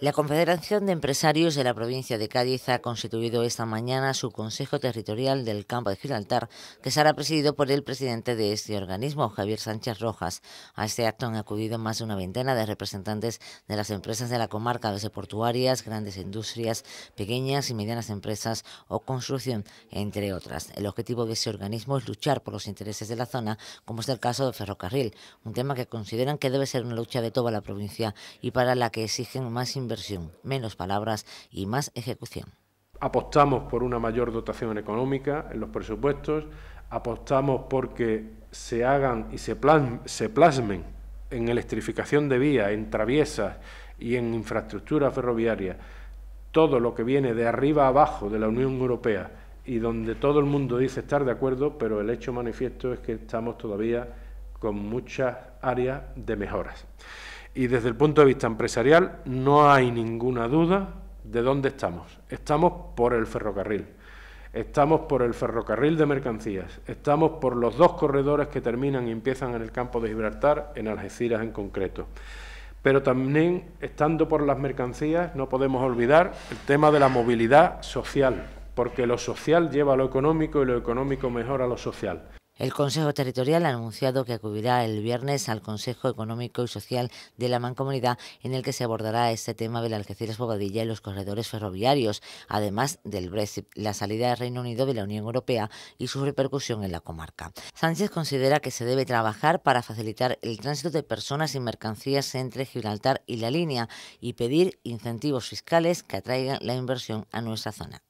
La Confederación de Empresarios de la provincia de Cádiz ha constituido esta mañana su Consejo Territorial del Campo de Gibraltar, que será presidido por el presidente de este organismo, Javier Sánchez Rojas. A este acto han acudido más de una veintena de representantes de las empresas de la comarca, desde portuarias, grandes industrias, pequeñas y medianas empresas o construcción, entre otras. El objetivo de ese organismo es luchar por los intereses de la zona, como es el caso del ferrocarril, un tema que consideran que debe ser una lucha de toda la provincia y para la que exigen más inversión, menos palabras y más ejecución. Apostamos por una mayor dotación económica en los presupuestos, apostamos porque se hagan y se, plasmen, se plasmen en electrificación de vías, en traviesas y en infraestructura ferroviaria todo lo que viene de arriba abajo de la Unión Europea y donde todo el mundo dice estar de acuerdo, pero el hecho manifiesto es que estamos todavía con muchas áreas de mejoras. Y desde el punto de vista empresarial no hay ninguna duda de dónde estamos. Estamos por el ferrocarril, estamos por el ferrocarril de mercancías, estamos por los dos corredores que terminan y empiezan en el campo de Gibraltar, en Algeciras en concreto. Pero también, estando por las mercancías, no podemos olvidar el tema de la movilidad social, porque lo social lleva a lo económico y lo económico mejora lo social. El Consejo Territorial ha anunciado que acudirá el viernes al Consejo Económico y Social de la Mancomunidad, en el que se abordará este tema del la Algeciras-Bobadilla y los corredores ferroviarios, además del Brexit, la salida del Reino Unido de la Unión Europea y su repercusión en la comarca. Sánchez considera que se debe trabajar para facilitar el tránsito de personas y mercancías entre Gibraltar y la línea y pedir incentivos fiscales que atraigan la inversión a nuestra zona.